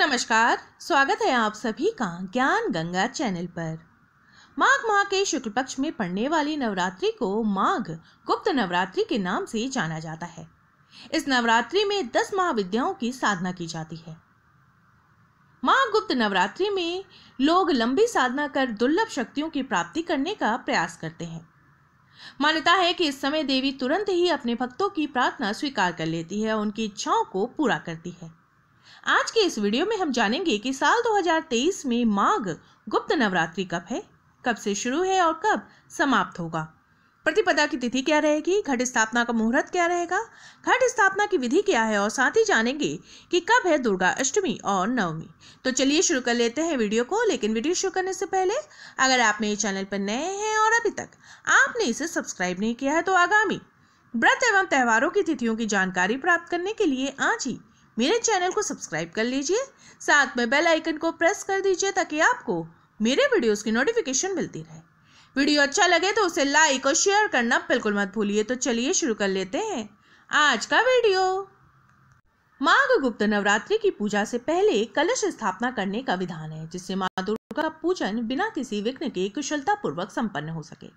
नमस्कार स्वागत है आप सभी का ज्ञान गंगा चैनल पर माघ माह के शुक्ल पक्ष में पड़ने वाली नवरात्रि को माघ गुप्त नवरात्रि के नाम से जाना जाता है इस नवरात्रि में दस महाविद्याओं की साधना की जाती है माघ गुप्त नवरात्रि में लोग लंबी साधना कर दुर्लभ शक्तियों की प्राप्ति करने का प्रयास करते हैं मान्यता है कि इस समय देवी तुरंत ही अपने भक्तों की प्रार्थना स्वीकार कर लेती है और उनकी इच्छाओं को पूरा करती है आज के इस वीडियो में हम जानेंगे कि साल 2023 में माघ गुप्त नवरात्रि कब है कब से शुरू है और कब समाप्त होगा प्रतिपदा की तिथि क्या रहेगी घट स्थापना का मुहूर्त क्या रहेगा घट स्थापना की विधि क्या है और साथ ही जानेंगे कि कब है दुर्गा अष्टमी और नवमी तो चलिए शुरू कर लेते हैं वीडियो को लेकिन वीडियो शुरू करने से पहले अगर आप मेरे चैनल पर नए हैं और अभी तक आपने इसे सब्सक्राइब नहीं किया है तो आगामी व्रत एवं त्योहारों की तिथियों की जानकारी प्राप्त करने के लिए आज ही मेरे चैनल को सब्सक्राइब कर लीजिए साथ में बेल आइकन को प्रेस कर दीजिए ताकि आपको मेरे वीडियोस की नोटिफिकेशन मिलती रहे वीडियो अच्छा लगे तो उसे लाइक और शेयर करना बिल्कुल मत भूलिए तो चलिए शुरू कर लेते हैं आज का वीडियो माघ गुप्त नवरात्रि की पूजा से पहले कलश स्थापना करने का विधान है जिससे माँ दुर्गा का पूजन बिना किसी विघ्न के कुशलता पूर्वक सम्पन्न हो सके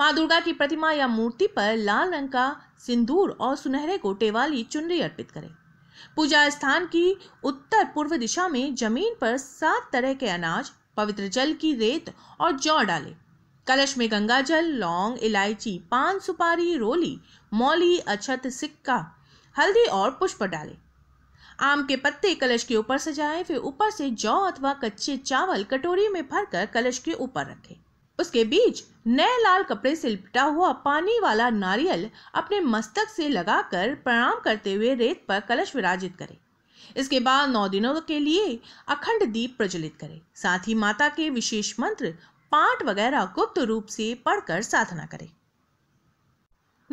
माँ दुर्गा की प्रतिमा या मूर्ति पर लाल रंग का सिंदूर और सुनहरे गोटे वाली चुनरी अर्पित करें पूजा स्थान की उत्तर पूर्व दिशा में जमीन पर सात तरह के अनाज पवित्र जल की रेत और जौ डाले कलश में गंगा जल लौंग इलायची पान सुपारी रोली मौली अछत सिक्का हल्दी और पुष्प डाले आम के पत्ते कलश के ऊपर सजाएं फिर ऊपर से जौ अथवा कच्चे चावल कटोरी में भरकर कलश के ऊपर रखें उसके बीच नए लाल कपड़े से लिपटा हुआ पानी वाला नारियल अपने मस्तक से लगाकर प्रणाम करते हुए रेत पर कलश विराजित करे इसके बाद नौ दिनों के लिए अखंड दीप प्रज्वलित करे साथ ही माता के विशेष मंत्र पाठ वगैरह गुप्त रूप से पढ़कर साधना करे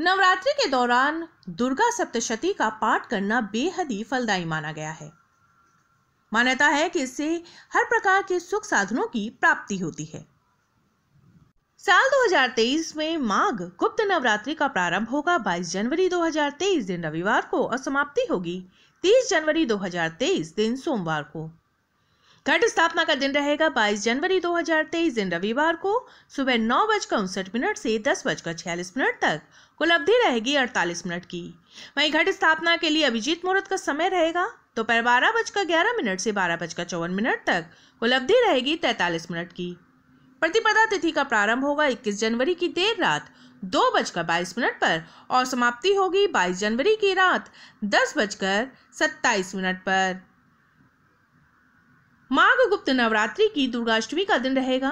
नवरात्रि के दौरान दुर्गा सप्तशती का पाठ करना बेहद ही फलदायी माना गया है मान्यता है कि इससे हर प्रकार के सुख साधनों की प्राप्ति होती है साल 2023 में माघ गुप्त नवरात्रि का प्रारंभ होगा 22 जनवरी 2023 दिन रविवार को और समाप्ति होगी 30 जनवरी 2023 दिन सोमवार को घट स्थापना का दिन रहेगा 22 जनवरी 2023 दिन रविवार को सुबह नौ बजकर उनसठ मिनट से दस बजकर छियालीस मिनट तक कुल अवधि रहेगी 48 मिनट की वहीं घट स्थापना के लिए अभिजीत मुहूर्त का समय रहेगा दोपहर बारह बजकर ग्यारह मिनट से बारह बजकर चौवन मिनट तक कुल अवधि रहेगी तैतालीस मिनट की प्रतिपदा तिथि का प्रारंभ होगा 21 जनवरी की देर रात दो बजकर बाईस मिनट पर और समाप्ति होगी 22 जनवरी की रात दस बजकर सत्ताईस मिनट पर माघ गुप्त नवरात्रि की दुर्गाष्टमी का दिन रहेगा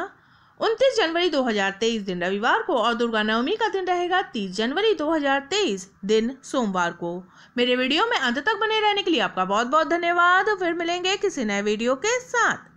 उनतीस जनवरी 2023 दिन रविवार को और दुर्गा नवमी का दिन रहेगा 30 जनवरी 2023 दिन सोमवार को मेरे वीडियो में अंत तक बने रहने के लिए आपका बहुत बहुत धन्यवाद फिर मिलेंगे किसी नए वीडियो के साथ